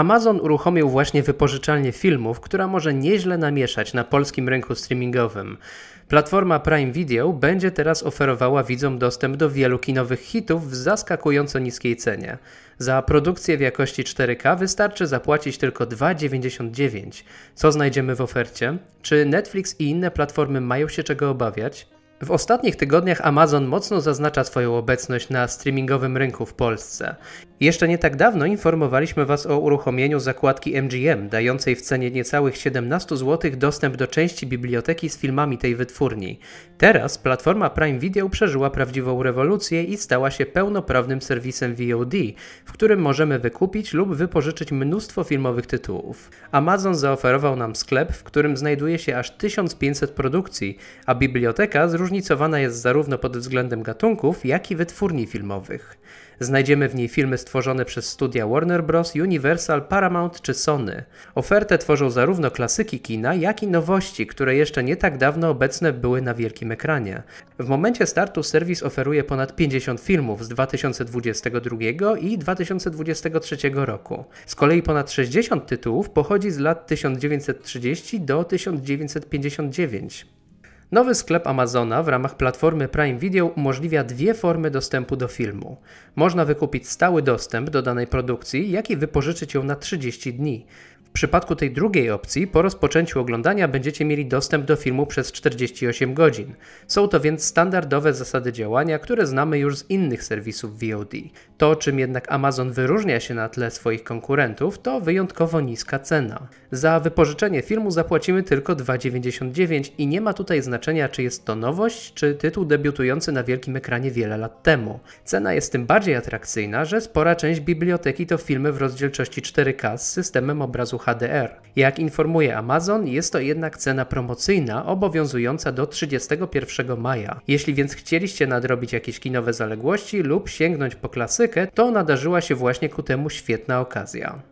Amazon uruchomił właśnie wypożyczalnię filmów, która może nieźle namieszać na polskim rynku streamingowym. Platforma Prime Video będzie teraz oferowała widzom dostęp do wielu kinowych hitów w zaskakująco niskiej cenie. Za produkcję w jakości 4K wystarczy zapłacić tylko 2,99. Co znajdziemy w ofercie? Czy Netflix i inne platformy mają się czego obawiać? W ostatnich tygodniach Amazon mocno zaznacza swoją obecność na streamingowym rynku w Polsce. Jeszcze nie tak dawno informowaliśmy Was o uruchomieniu zakładki MGM, dającej w cenie niecałych 17 zł dostęp do części biblioteki z filmami tej wytwórni. Teraz platforma Prime Video przeżyła prawdziwą rewolucję i stała się pełnoprawnym serwisem VOD, w którym możemy wykupić lub wypożyczyć mnóstwo filmowych tytułów. Amazon zaoferował nam sklep, w którym znajduje się aż 1500 produkcji, a biblioteka zróżnicowana jest zarówno pod względem gatunków, jak i wytwórni filmowych. Znajdziemy w niej filmy z tworzone przez studia Warner Bros., Universal, Paramount czy Sony. Ofertę tworzą zarówno klasyki kina, jak i nowości, które jeszcze nie tak dawno obecne były na wielkim ekranie. W momencie startu serwis oferuje ponad 50 filmów z 2022 i 2023 roku. Z kolei ponad 60 tytułów pochodzi z lat 1930 do 1959. Nowy sklep Amazona w ramach platformy Prime Video umożliwia dwie formy dostępu do filmu. Można wykupić stały dostęp do danej produkcji, jak i wypożyczyć ją na 30 dni. W przypadku tej drugiej opcji, po rozpoczęciu oglądania będziecie mieli dostęp do filmu przez 48 godzin. Są to więc standardowe zasady działania, które znamy już z innych serwisów VOD. To, czym jednak Amazon wyróżnia się na tle swoich konkurentów, to wyjątkowo niska cena. Za wypożyczenie filmu zapłacimy tylko 2,99 i nie ma tutaj znaczenia, czy jest to nowość, czy tytuł debiutujący na wielkim ekranie wiele lat temu. Cena jest tym bardziej atrakcyjna, że spora część biblioteki to filmy w rozdzielczości 4K z systemem obrazu HDR. Jak informuje Amazon, jest to jednak cena promocyjna obowiązująca do 31 maja. Jeśli więc chcieliście nadrobić jakieś kinowe zaległości lub sięgnąć po klasykę, to nadarzyła się właśnie ku temu świetna okazja.